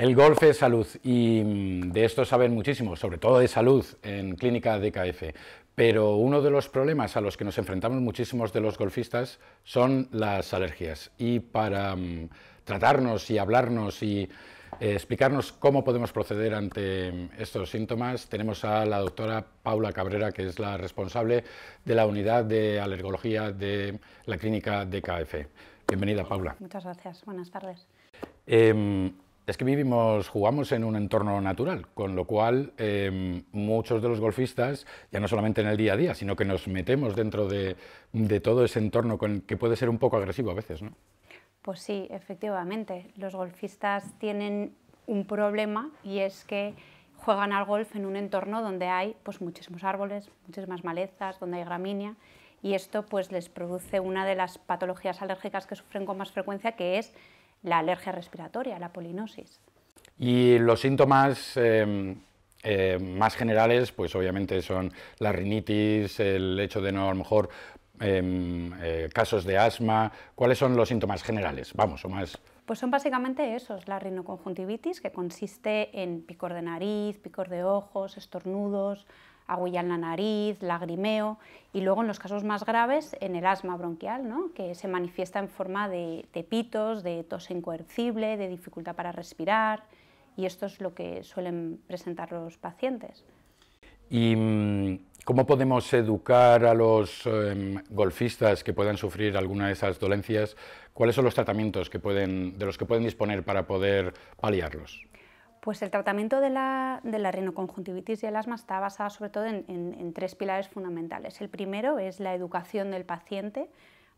El golf es salud y mm, de esto saben muchísimo, sobre todo de salud en clínica DKF. Pero uno de los problemas a los que nos enfrentamos muchísimos de los golfistas son las alergias. Y para mm, tratarnos y hablarnos y eh, explicarnos cómo podemos proceder ante mm, estos síntomas, tenemos a la doctora Paula Cabrera, que es la responsable de la unidad de alergología de la clínica DKF. Bienvenida, Paula. Muchas gracias. Buenas tardes. Em, es que vivimos, jugamos en un entorno natural, con lo cual em, muchos de los golfistas, ya no solamente en el día a día, sino que nos metemos dentro de, todo ese entorno que puede ser un poco agresivo a veces, ¿no? Pues sí, efectivamente. Los golfistas tienen un problema y es que juegan al golf en un entorno donde hay pues, muchísimos árboles, muchísimas malezas, donde hay gramínea y esto pues, les produce una de las patologías alérgicas que sufren con más frecuencia que es la alergia respiratoria, la polinosis. Y los síntomas em, em, más generales, pues obviamente son la rinitis, el hecho de no a lo mejor em, eh, casos de asma. ¿Cuáles son los síntomas generales? Vamos, o más. Pues son básicamente esos, la rinoconjuntivitis, que consiste en picor de nariz, picor de ojos, estornudos, agüilla en la nariz, lagrimeo y luego en los casos más graves en el asma bronquial, ¿no? que se manifiesta en forma de, tepitos, pitos, de tos incoercible, de dificultad para respirar y esto es lo que suelen presentar los pacientes. ¿Y mm, cómo podemos educar a los em, golfistas que puedan sufrir alguna de esas dolencias? ¿Cuáles son los tratamientos de los que pueden disponer para poder paliarlos? Pues el tratamiento de la, de la, rinoconjuntivitis y el asma está basado sobre todo en, tres pilares fundamentales. El primero es la educación del paciente,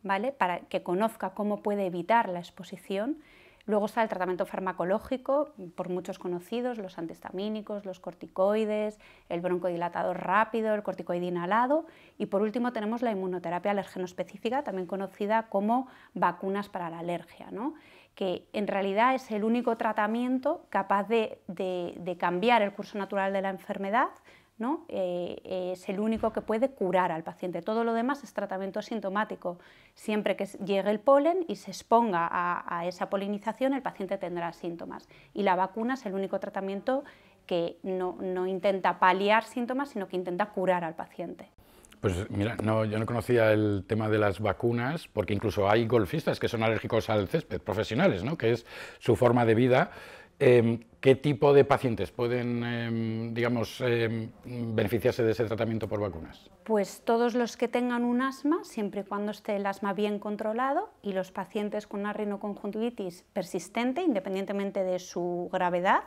¿vale? Para que conozca cómo puede evitar la exposición. Luego está el tratamiento farmacológico, por muchos conocidos, los antihistamínicos, los corticoides, el broncodilatador rápido, el corticoide inhalado. Y por último tenemos la inmunoterapia específica, también conocida como vacunas para la alergia. ¿no? que en realidad es el único tratamiento capaz de, cambiar el curso natural de la enfermedad, ¿no? Eh, eh, es el único que puede curar al paciente. Todo lo demás es tratamiento sintomático. Siempre que llegue el polen y se exponga a, esa polinización, el paciente tendrá síntomas. Y la vacuna es el único tratamiento que no intenta paliar síntomas, sino que intenta curar al paciente. Pues mira, no, yo no conocía el tema de las vacunas, porque incluso hay golfistas que son alérgicos al césped, profesionales, ¿no? que es su forma de vida. Em, ¿Qué tipo de pacientes pueden, em, digamos, em, beneficiarse de ese tratamiento por vacunas? Pues todos los que tengan un asma, siempre y cuando esté el asma bien controlado, y los pacientes con una rinoconjuntivitis persistente, independientemente de su gravedad,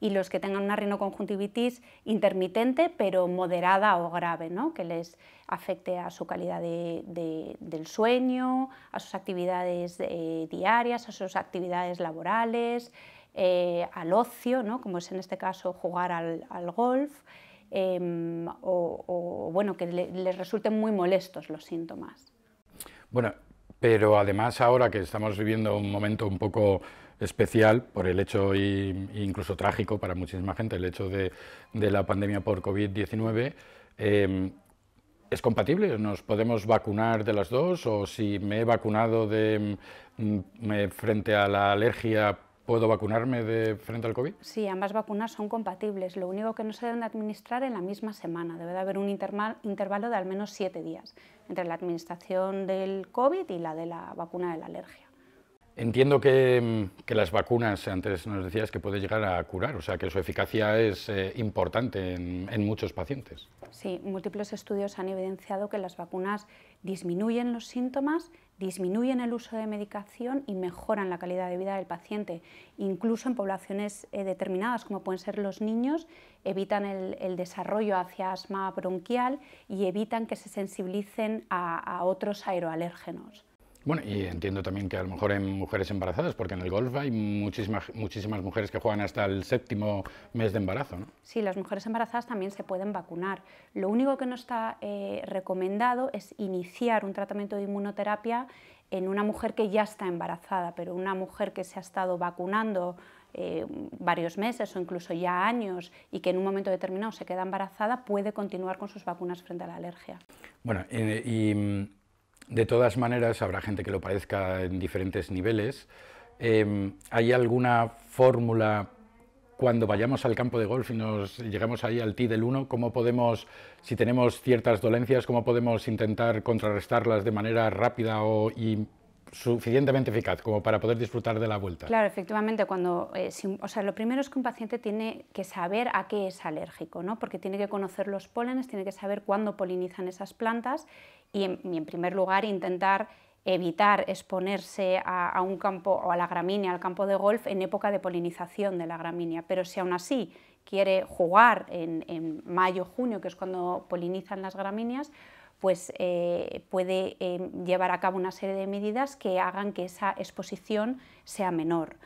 y los que tengan una rinoconjuntivitis intermitente pero moderada o grave, que les afecte a su calidad del sueño, a sus actividades eh, diarias, a sus actividades laborales, eh, al ocio, como es en este caso jugar al, golf. Em, o, bueno, que les resulten muy molestos los síntomas. Bueno, pero además ahora que estamos viviendo un momento un poco especial por el hecho, y, incluso trágico para muchísima gente, el hecho de, la pandemia por COVID-19. Em, ¿Es compatible? ¿Nos podemos vacunar de las dos? ¿O si me he vacunado de, mm, frente a la alergia, puedo vacunarme de frente al COVID? Sí, ambas vacunas son compatibles. Lo único que no se deben administrar en la misma semana. Debe de haber un intervalo de al menos siete días entre la administración del COVID y la de la vacuna de la alergia. Entiendo mm, que, las vacunas, antes nos decías que puede llegar a curar, o sea que su eficacia es eh, importante en, muchos pacientes. Sí, múltiples estudios han evidenciado que las vacunas disminuyen los síntomas, disminuyen el uso de medicación y mejoran la calidad de vida del paciente. Incluso en poblaciones eh, determinadas, como pueden ser los niños, evitan el, desarrollo hacia asma bronquial y evitan que se sensibilicen a otros aeroalérgenos. Bueno, y entiendo también que a lo mejor en mujeres embarazadas, porque en el golf hay muchísimas, muchísimas mujeres que juegan hasta el séptimo mes de embarazo, ¿no? Sí, las mujeres embarazadas también se pueden vacunar. Lo único que no está eh, recomendado es iniciar un tratamiento de inmunoterapia en una mujer que ya está embarazada, pero una mujer que se ha estado vacunando eh, varios meses o incluso ya años y que en un momento determinado se queda embarazada, puede continuar con sus vacunas frente a la alergia. Bueno, eh, y mm, de todas maneras, habrá gente que lo parezca en diferentes niveles. Em, ¿Hay alguna fórmula cuando vayamos al campo de golf y nos llegamos ahí al tee del 1, cómo podemos, si tenemos ciertas dolencias, cómo podemos intentar contrarrestarlas de manera rápida o, suficientemente eficaz como para poder disfrutar de la vuelta. Claro, efectivamente, cuando, eh, o sea, lo primero es que un paciente tiene que saber a qué es alérgico, ¿no? porque tiene que conocer los pólenes, tiene que saber cuándo polinizan esas plantas y en, primer lugar intentar evitar exponerse a, un campo o a la gramínea, al campo de golf en época de polinización de la gramínea. Pero si aún así quiere jugar en, en mayo, junio, que es cuando polinizan las gramíneas, pues eh, puede eh, llevar a cabo una serie de medidas que hagan que esa exposición sea menor.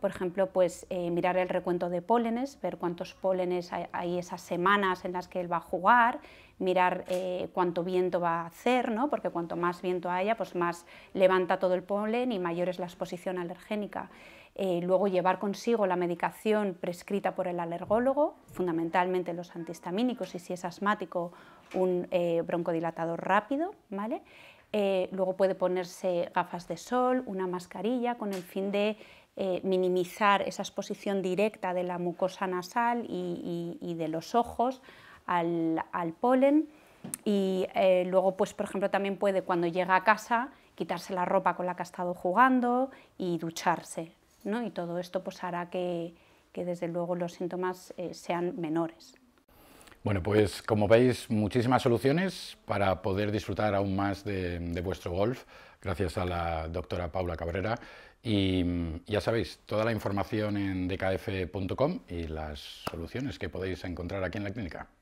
Por ejemplo, pues eh, mirar el recuento de pólenes, ver cuántos pólenes hay, esas semanas en las que él va a jugar, mirar cuánto viento va a hacer, ¿no? porque cuanto más viento haya, pues más levanta todo el polen y mayor es la exposición alergénica. Eh, luego llevar consigo la medicación prescrita por el alergólogo, fundamentalmente los antihistamínicos y si es asmático un eh, broncodilatador rápido, eh, luego puede ponerse gafas de sol, una mascarilla con el fin de minimizar esa exposición directa de la mucosa nasal y, de los ojos al, polen y luego, pues, por ejemplo, también puede cuando llega a casa quitarse la ropa con la que ha estado jugando y ducharse y todo esto pues hará que, desde luego los síntomas eh, sean menores. Bueno, pues como veis, muchísimas soluciones para poder disfrutar aún más de, de vuestro golf, gracias a la doctora Paula Cabrera. Y ya sabéis, toda la información en dkf.com y las soluciones que podéis encontrar aquí en la clínica.